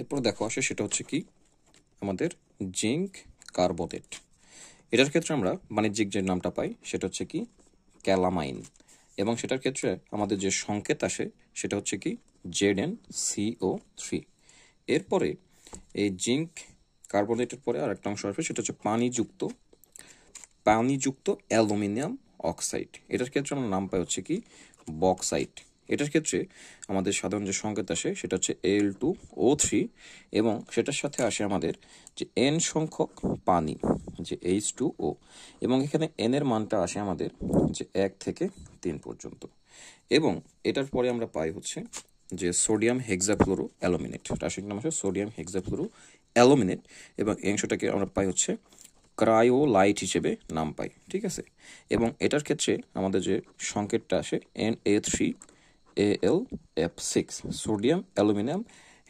এরপর দেখো আসে সেটা হচ্ছে কি আমাদের জিঙ্ক কার্বোনেট এটার ক্ষেত্রে আমরা বাণিজ্যিক যে নামটা পাই সেটা হচ্ছে কি ক্যালামাইন এবং সেটার ক্ষেত্রে আমাদের যে সংকেত আসে সেটা হচ্ছে কি জেড এন সিও থ্রি এরপরে এই জিঙ্ক কার্বোনেটের পরে আর একটা অংশ আসবে সেটা হচ্ছে পানিযুক্ত পানিযুক্ত অ্যালুমিনিয়াম অক্সাইড এটার ক্ষেত্রে আমরা নাম পাই হচ্ছে কি বক্সাইট এটার ক্ষেত্রে আমাদের সাধারণ যে সংকেত আসে সেটা হচ্ছে এল টু ও থ্রি এবং সেটার সাথে আসে আমাদের যে এন সংখ্যক পানি যে এইচ টু ও এবং এখানে এনের মানটা আসে আমাদের যে এক থেকে তিন পর্যন্ত এবং এটার পরে আমরা পাই হচ্ছে যে সোডিয়াম হেক্সাফ্লোরো অ্যালোমিনেট রাসায়নিক নাম হচ্ছে সোডিয়াম হেক্সাফ্লোরো অ্যালোমিনেট এবং এই অংশটাকে আমরা পাই হচ্ছে ক্রায়ো লাইট হিসেবে নাম পাই ঠিক আছে এবং এটার ক্ষেত্রে আমাদের যে সংকেতটা আসে N A three A L F six sodium aluminium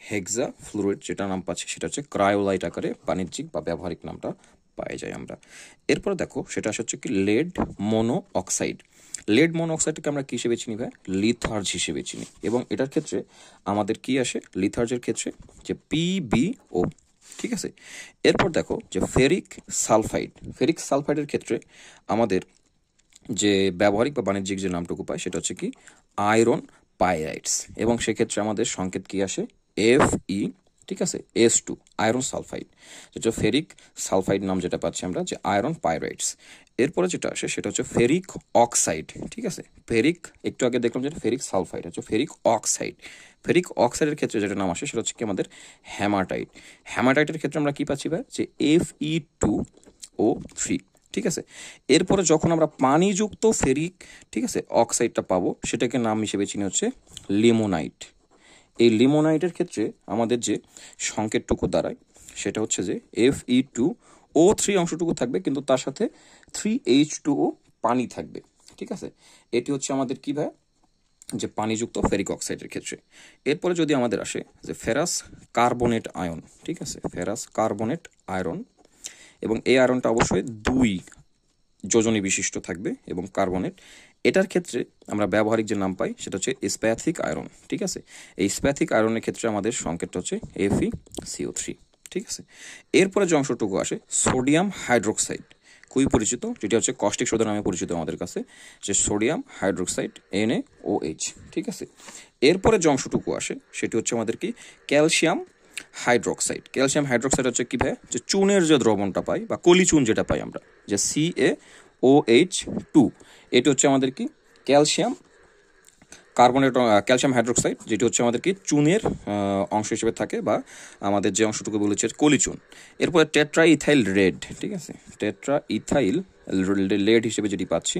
hexafluorate যেটা নাম পাচ্ছি সেটা হচ্ছে ক্রায়োলাইট আকারে বাণিজ্যিক বা ব্যবহারিক নামটা পাওয়া যায় আমরা এরপর দেখো সেটা আসে হচ্ছে কি লেড মনোঅক্সাইড অক্সাইড লেড মনোক্সাইডকে আমরা কী হিসেবে চিনি ভাই লিথার্জ হিসেবে চিনি এবং এটার ক্ষেত্রে আমাদের কি আসে লিথার্জের ক্ষেত্রে যে পিবিও ঠিক আছে এরপর দেখো যে ফেরিক সালফাইড ফেরিক সালফাইডের ক্ষেত্রে আমাদের যে ব্যবহারিক বা বাণিজ্যিক যে নামটুকু পায় সেটা হচ্ছে কি আয়রন পাইরাইটস এবং সেক্ষেত্রে আমাদের সংকেত কি আসে এফ ই ঠিক আছে এস টু আয়রন সালফাইড যেটা ফেরিক সালফাইড নাম যেটা পাচ্ছি আমরা যে আয়রন পাইরাইটস এরপরে যেটা আসে সেটা হচ্ছে ফেরিক অক্সাইড ঠিক আছে ফেরিক একটু আগে দেখলাম যেটা ফেরিক সালফাইড হচ্ছে ফেরিক অক্সাইড ফেরিক অক্সাইডের ক্ষেত্রে যেটা নাম আসে সেটা হচ্ছে কি আমাদের হ্যামাটাইট হ্যামাটাইটের ক্ষেত্রে আমরা কী পাচ্ছি ভাই যে F E two O three ঠিক আছে এরপরে যখন আমরা পানিযুক্ত ফেরিক ঠিক আছে অক্সাইডটা পাবো সেটাকে নাম হিসেবে চিনি হচ্ছে লিমোনাইট এই লিমোনাইটের ক্ষেত্রে আমাদের যে সংকেতটুকু দাঁড়ায় সেটা হচ্ছে যে F E two O three অংশটুকু থাকবে কিন্তু তার সাথে থ্রি এইচ টু ও পানি থাকবে ঠিক আছে এটি হচ্ছে আমাদের কী ভাই যে পানিযুক্ত ফেরিক অক্সাইডের ক্ষেত্রে এরপরে যদি আমাদের আসে যে ফেরাস কার্বনেট আয়ন ঠিক আছে ফেরাস কার্বনেট আয়রন এবং এই আয়রনটা অবশ্যই দুই যোজনী বিশিষ্ট থাকবে এবং কার্বনেট এটার ক্ষেত্রে আমরা ব্যবহারিক যে নাম পাই সেটা হচ্ছে স্প্যাথিক আয়রন ঠিক আছে এই স্প্যাথিক আয়রনের ক্ষেত্রে আমাদের সংকেতটা হচ্ছে এফি সিও থ্রি ঠিক আছে এরপরে যে অংশটুকু আসে সোডিয়াম হাইড্রোক্সাইড খুবই পরিচিত যেটি হচ্ছে কস্টিক সোদা নামে পরিচিত আমাদের কাছে যে sodium hydroxide N O H ঠিক আছে এরপরে যে অংশটুকু আসে সেটি হচ্ছে আমাদের কি ক্যালসিয়াম হাইড্রোক্সাইড ক্যালসিয়াম হাইড্রোক্সাইড হচ্ছে কী ভাই যে চুনের যে দ্রবণটা পাই বা কলি চুন যেটা পাই আমরা যে C A O H two এটি হচ্ছে আমাদের কি ক্যালসিয়াম কার্বনেট ক্যালসিয়াম হাইড্রোক্সাইড যেটি হচ্ছে আমাদের কি চুনের অংশ হিসেবে থাকে বা আমাদের যে অংশটুকু বলেছে কলিচুন এরপরে টেট্রা ইথাইল রেড ঠিক আছে টেট্রা ইথাইল লেড হিসেবে যেটি পাচ্ছি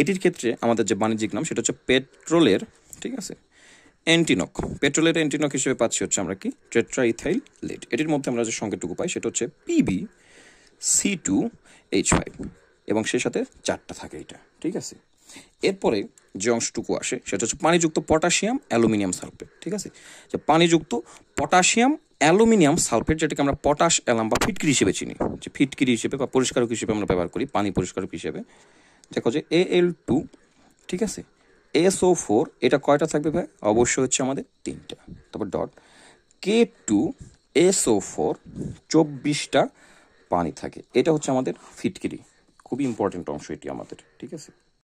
এটির ক্ষেত্রে আমাদের যে বাণিজ্যিক নাম সেটা হচ্ছে পেট্রোলের ঠিক আছে অ্যান্টিনক পেট্রোলের অ্যান্টিনক হিসেবে পাচ্ছি হচ্ছে আমরা কি ট্রেট্রা ইথাইল লেট এটির মধ্যে আমরা যে সংকেতটুকু পাই সেটা হচ্ছে P B C two H five এবং সে সাথে চারটা থাকে এটা ঠিক আছে এরপরে যে অংশটুকু আসে সেটা হচ্ছে পানিযুক্ত পটাশিয়াম অ্যালুমিনিয়াম সালফেট ঠিক আছে যে পানিযুক্ত পটাশিয়াম অ্যালুমিনিয়াম সালফেট যেটাকে আমরা পটাশ অ্যালাম বা ফিটকির হিসেবে চিনি যে ফিটকিরি হিসেবে বা পরিষ্কারক হিসেবে আমরা ব্যবহার করি পানি পরিষ্কারক হিসেবে দেখো যে এ এল টু ঠিক আছে এসও ফোর এটা কয়টা থাকবে ভাই অবশ্যই হচ্ছে আমাদের তিনটা তারপর dot K two S O four চব্বিশটা পানি থাকে এটা হচ্ছে আমাদের ফিটকিরি খুবই ইম্পর্টেন্ট অংশ এটি আমাদের ঠিক আছে